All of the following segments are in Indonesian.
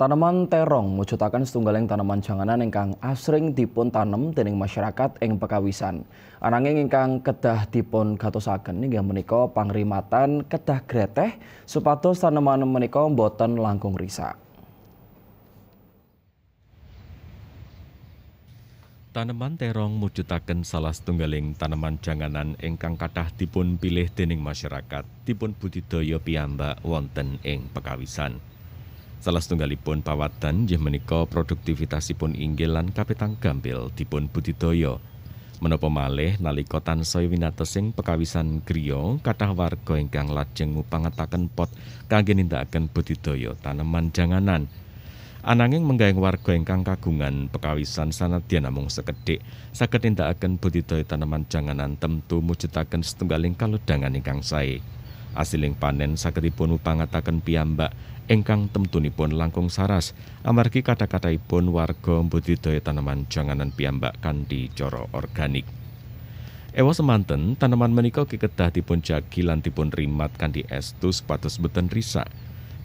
Tanaman terong mujutakan setunggaling tanaman janganan ingkang asring dipun tanam dening masyarakat ing pekawisan. Ananging ingkang kedah dipun gatosaken inggih menika pangrimatan kedah greteh supados tanaman menika boten langkung risak. Tanaman terong mujudaken salah setunggaling tanaman janganan ingkang kathah dipun pilih dening masyarakat, dipun budidaya piyambak wonten ing pekawisan. Salah setunggalipun pawatan yang menika produktivitasipun inggil lan kapitang gampil dipun budidaya. Menopo malih nalika tansoy winatesing pekawisan griya kathah warga ingkang lajeng ngupangetaken pot kangge nindakaken budidaya Tanaman janganan. Ananging menggaing warga ingkang kagungan pekawisan sanadyan namung sekedhik saged nindakaken budidaya Tanaman janganan temtu mujudaken setunggaling kaludangan ingkang sae. asiling panen sakeripun upangataken piyambak ingkang temtunipun langkung saras amargi kata-kataipun warga budidaya tanaman janganan piyambak kanthi cara organik. Ewa semanten tanaman menika kekedah dipun jagi lan dipun rimat kanthi estu sepatus beten risak.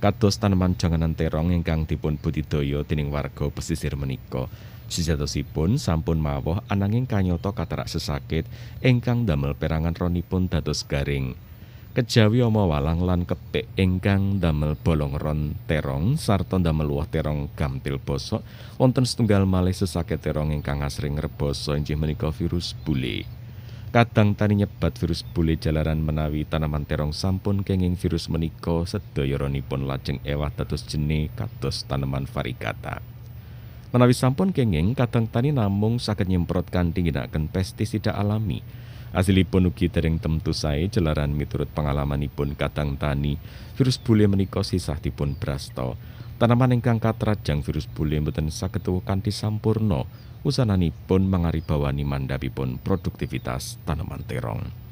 Kados tanaman janganan terong ingkang dipun budidaya dening warga pesisir menika. Sejatosipun sampun mawah ananging kanyoto katarak sesakit ingkang damel perangan ronipun dados garing. kejawi ama walang lan kepik ingkang damel bolong ron terong sarta damel wah terong gampil bosok wonten setunggal malih sesake terong ingkang asring reboso inggih menika virus bule kadang tani nyebat virus bule jalaran menawi tanaman terong sampun kenging virus menika sedaya ronipun lajeng ewah dados jene kados tanaman varigata menawi sampun kenging kadang tani namung saged nyemprotkan kanthi ginakaken pestisida alami Asilipun ugi tering temtu sae jelaran miturut pengalamanipun kadang tani virus bule menika sisah dipun brasto Tanaman ingkang katrajang virus bule boten saged kanthi sampurna usananipun mangaribawani mandhapipun produktivitas tanaman terong.